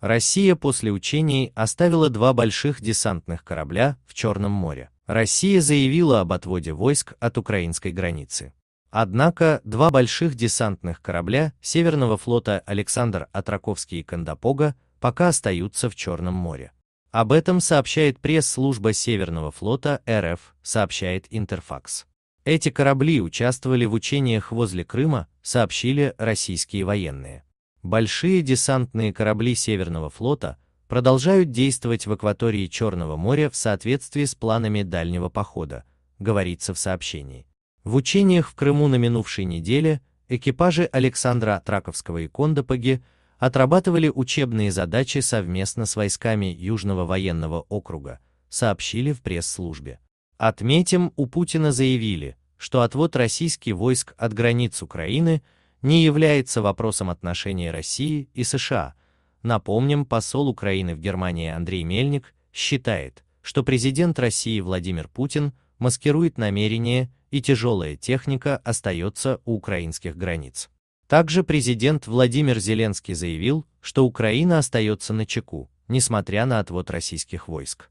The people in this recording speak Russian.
Россия после учений оставила два больших десантных корабля в Черном море. Россия заявила об отводе войск от украинской границы. Однако два больших десантных корабля Северного флота Александр Атраковский и Кандапога пока остаются в Черном море. Об этом сообщает пресс-служба Северного флота РФ, сообщает Интерфакс. Эти корабли участвовали в учениях возле Крыма, сообщили российские военные. Большие десантные корабли Северного флота продолжают действовать в акватории Черного моря в соответствии с планами дальнего похода, говорится в сообщении. В учениях в Крыму на минувшей неделе экипажи Александра Траковского и Кондопоги отрабатывали учебные задачи совместно с войсками Южного военного округа, сообщили в пресс-службе. Отметим, у Путина заявили, что отвод российских войск от границ Украины – не является вопросом отношений России и США. Напомним, посол Украины в Германии Андрей Мельник считает, что президент России Владимир Путин маскирует намерения и тяжелая техника остается у украинских границ. Также президент Владимир Зеленский заявил, что Украина остается на чеку, несмотря на отвод российских войск.